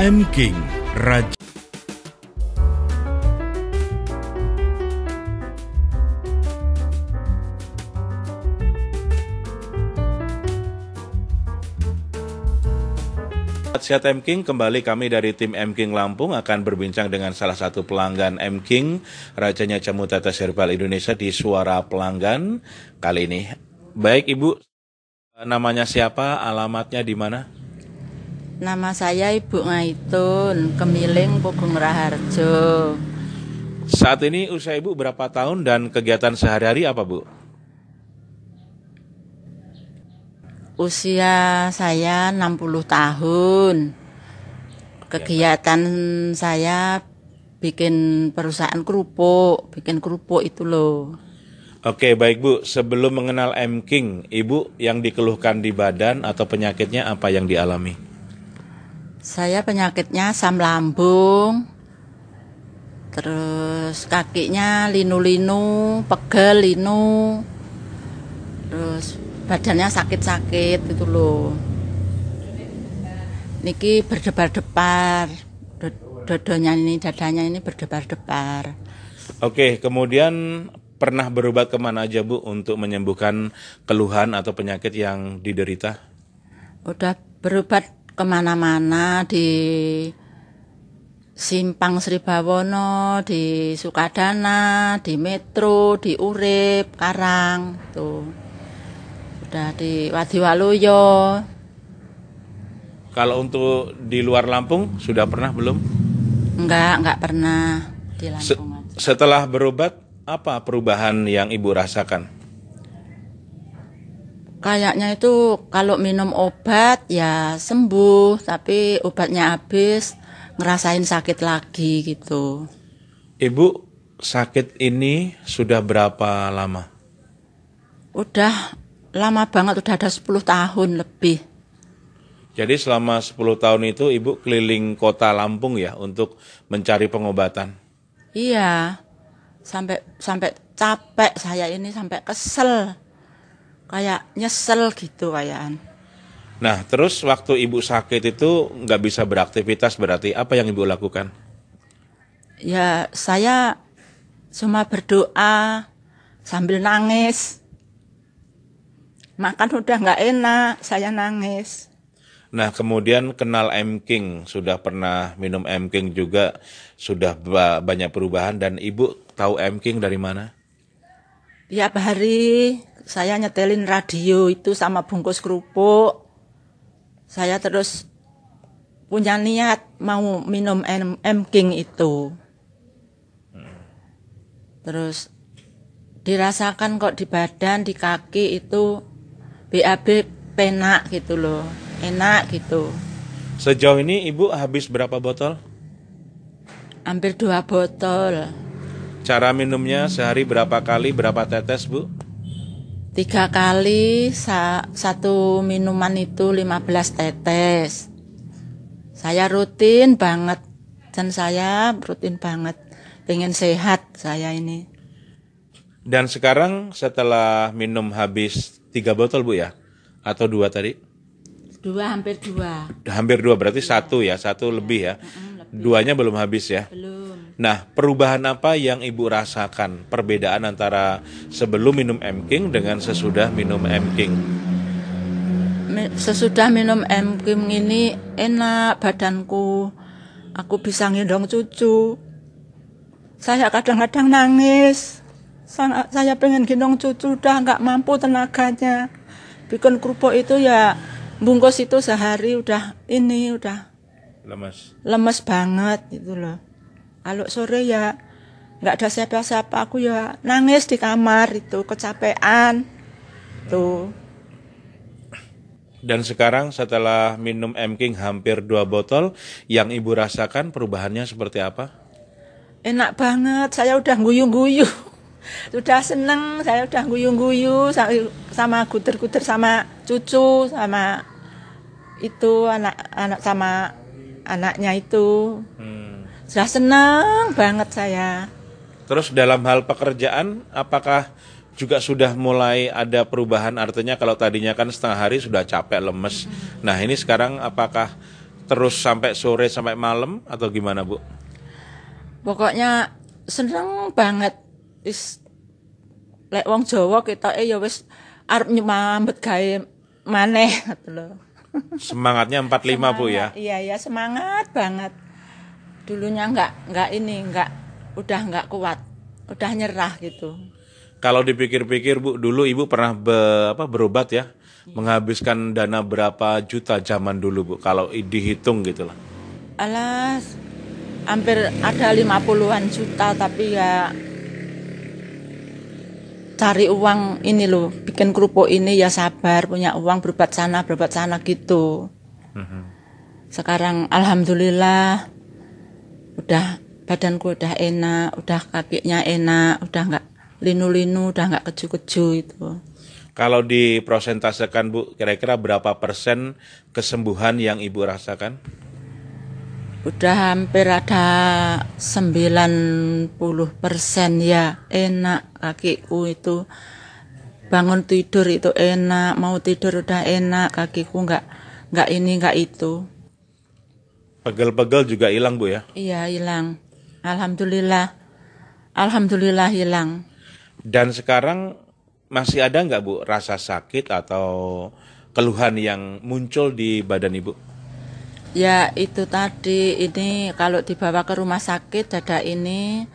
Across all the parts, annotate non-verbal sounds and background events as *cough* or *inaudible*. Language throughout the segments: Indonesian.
M. King, Raja. Sehat M King kembali kami dari tim M King Lampung akan berbincang dengan salah satu pelanggan M King Rajanya Jamu tata Herbal Indonesia di Suara Pelanggan kali ini. Baik Ibu, namanya siapa, alamatnya di mana? Nama saya Ibu Ngaitun, Kemiling Pogung Raharjo. Saat ini usia Ibu berapa tahun dan kegiatan sehari-hari apa, Bu? Usia saya 60 tahun. Kegiatan ya, saya bikin perusahaan kerupuk, bikin kerupuk itu loh. Oke, baik Bu. Sebelum mengenal M King, Ibu yang dikeluhkan di badan atau penyakitnya apa yang dialami? Saya penyakitnya asam lambung, terus kakinya linu-linu, pegel linu, terus badannya sakit-sakit itu loh. Niki berdebar-debar, dodonya ini dadanya ini berdebar-debar. Oke, kemudian pernah berobat kemana aja Bu untuk menyembuhkan keluhan atau penyakit yang diderita? Udah berobat kemana-mana di Simpang Sribawono, di Sukadana, di Metro, di Urip, Karang, tuh. Sudah di Wadiwaluyo. Kalau untuk di luar Lampung sudah pernah belum? Enggak, enggak pernah di Lampung. Se setelah berobat, apa perubahan yang Ibu rasakan? kayaknya itu kalau minum obat ya sembuh tapi obatnya habis ngerasain sakit lagi gitu ibu sakit ini sudah berapa lama udah lama banget udah ada 10 tahun lebih jadi selama 10 tahun itu ibu keliling kota Lampung ya untuk mencari pengobatan iya sampai sampai capek saya ini sampai kesel kayak nyesel gitu kayaan. Nah, terus waktu ibu sakit itu nggak bisa beraktivitas berarti apa yang ibu lakukan? Ya, saya cuma berdoa sambil nangis. Makan udah nggak enak, saya nangis. Nah, kemudian kenal M King, sudah pernah minum M King juga, sudah banyak perubahan dan ibu tahu M King dari mana? Tiap hari saya nyetelin radio itu sama bungkus kerupuk. Saya terus punya niat mau minum M, King itu. Terus dirasakan kok di badan, di kaki itu BAB penak gitu loh. Enak gitu. Sejauh ini Ibu habis berapa botol? Hampir dua botol. Cara minumnya sehari berapa kali, berapa tetes, Bu? tiga kali sa satu minuman itu 15 tetes saya rutin banget dan saya rutin banget pengen sehat saya ini dan sekarang setelah minum habis tiga botol bu ya atau dua tadi dua hampir dua hampir dua berarti ya. satu ya satu lebih ya lebih. duanya belum habis ya belum Nah, perubahan apa yang Ibu rasakan? Perbedaan antara sebelum minum M King dengan sesudah minum M King? Sesudah minum M King ini enak badanku. Aku bisa ngendong cucu. Saya kadang-kadang nangis. Saya, pengen gendong cucu, udah nggak mampu tenaganya. Bikin kerupuk itu ya bungkus itu sehari udah ini udah lemes lemes banget itu loh kalau sore ya nggak ada siapa-siapa aku ya nangis di kamar itu kecapean tuh dan sekarang setelah minum M King hampir dua botol, yang ibu rasakan perubahannya seperti apa? Enak banget, saya udah guyu-guyu. Sudah *laughs* seneng, saya udah guyu-guyu sama guter-guter sama cucu, sama itu anak-anak sama anaknya itu. Hmm sudah senang banget saya. Terus dalam hal pekerjaan, apakah juga sudah mulai ada perubahan? Artinya kalau tadinya kan setengah hari sudah capek lemes. Nah ini sekarang apakah terus sampai sore sampai malam atau gimana bu? Pokoknya seneng banget. Is lek wong Jawa kita eh ya wis arep nyambet gawe maneh gitu loh. Semangatnya 45 semangat, Bu ya. Iya ya semangat banget dulunya nggak nggak ini nggak udah nggak kuat udah nyerah gitu kalau dipikir-pikir bu dulu ibu pernah be, apa berobat ya iya. menghabiskan dana berapa juta zaman dulu bu kalau dihitung gitulah alas hampir ada lima puluhan juta tapi ya cari uang ini loh bikin kerupuk ini ya sabar punya uang berobat sana berobat sana gitu mhm. sekarang alhamdulillah udah badanku udah enak udah kakinya enak udah nggak linu-linu udah nggak keju-keju itu kalau diprosentasekan Bu kira-kira berapa persen kesembuhan yang Ibu rasakan udah hampir ada 90 persen ya enak kakiku itu bangun tidur itu enak mau tidur udah enak kakiku nggak nggak ini nggak itu Pegel-pegel juga hilang bu ya? Iya hilang. Alhamdulillah. Alhamdulillah hilang. Dan sekarang masih ada nggak bu rasa sakit atau keluhan yang muncul di badan ibu? Ya itu tadi ini kalau dibawa ke rumah sakit dada ini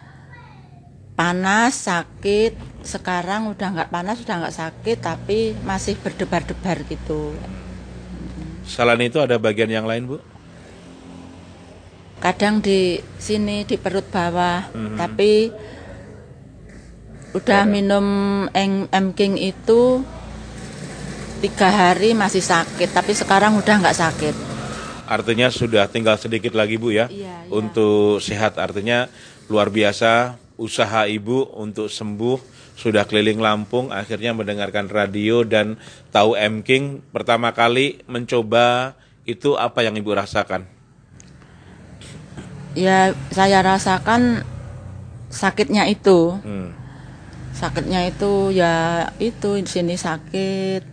panas sakit sekarang udah nggak panas udah nggak sakit tapi masih berdebar-debar gitu. Selain itu ada bagian yang lain bu? kadang di sini di perut bawah hmm. tapi udah yeah. minum M King itu tiga hari masih sakit tapi sekarang udah nggak sakit artinya sudah tinggal sedikit lagi bu ya yeah. Iya. untuk sehat artinya luar biasa usaha ibu untuk sembuh sudah keliling Lampung akhirnya mendengarkan radio dan tahu M King pertama kali mencoba itu apa yang ibu rasakan ya saya rasakan sakitnya itu hmm. sakitnya itu ya itu di sini sakit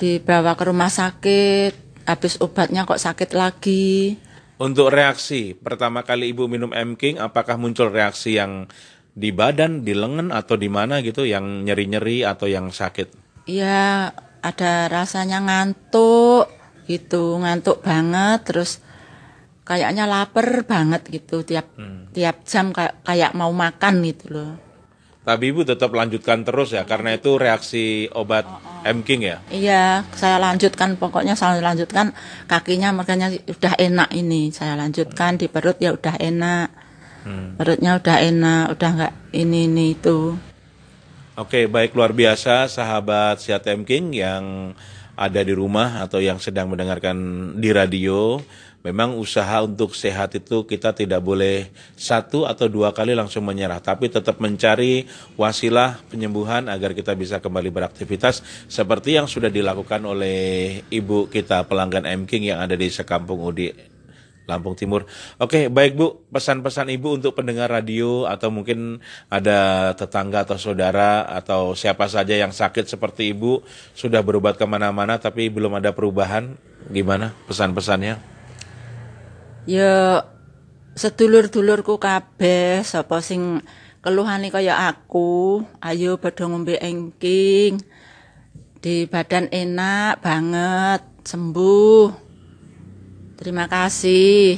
dibawa ke rumah sakit habis obatnya kok sakit lagi untuk reaksi pertama kali ibu minum M King apakah muncul reaksi yang di badan di lengan atau di mana gitu yang nyeri nyeri atau yang sakit Ya ada rasanya ngantuk gitu ngantuk banget terus kayaknya lapar banget gitu tiap hmm. tiap jam kayak kayak mau makan gitu loh. Tapi ibu tetap lanjutkan terus ya karena itu reaksi obat oh, oh. M King ya. Iya, saya lanjutkan pokoknya saya lanjutkan kakinya makanya udah enak ini saya lanjutkan hmm. di perut ya udah enak. Hmm. Perutnya udah enak, udah nggak ini ini itu. Oke, baik luar biasa sahabat Siat M King yang ada di rumah atau yang sedang mendengarkan di radio, memang usaha untuk sehat itu kita tidak boleh satu atau dua kali langsung menyerah, tapi tetap mencari wasilah penyembuhan agar kita bisa kembali beraktivitas seperti yang sudah dilakukan oleh ibu kita pelanggan M King yang ada di sekampung Udi Lampung Timur. Oke, baik Bu, pesan-pesan Ibu untuk pendengar radio atau mungkin ada tetangga atau saudara atau siapa saja yang sakit seperti Ibu sudah berobat kemana-mana tapi belum ada perubahan, gimana pesan-pesannya? Ya, sedulur-dulurku kabeh sapa sing nih kaya aku, ayo padha ngombe engking. Di badan enak banget, sembuh. Terima kasih.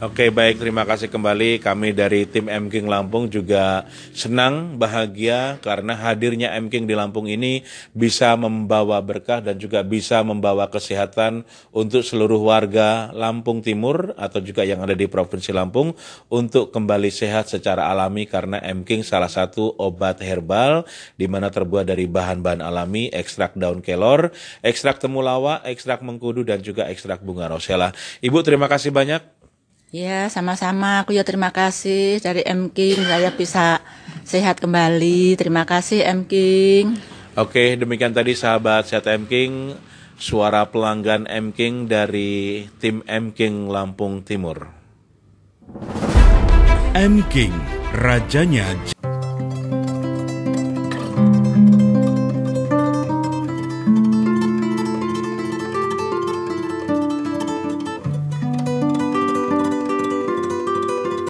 Oke baik terima kasih kembali kami dari tim M King Lampung juga senang bahagia karena hadirnya M King di Lampung ini bisa membawa berkah dan juga bisa membawa kesehatan untuk seluruh warga Lampung Timur atau juga yang ada di Provinsi Lampung untuk kembali sehat secara alami karena M King salah satu obat herbal di mana terbuat dari bahan-bahan alami, ekstrak daun kelor, ekstrak temulawak, ekstrak mengkudu dan juga ekstrak bunga rosella. Ibu terima kasih banyak Ya, sama-sama. Aku ya terima kasih dari M King saya bisa sehat kembali. Terima kasih M King. Oke, demikian tadi sahabat sehat M King, suara pelanggan M King dari tim M King Lampung Timur. M King, rajanya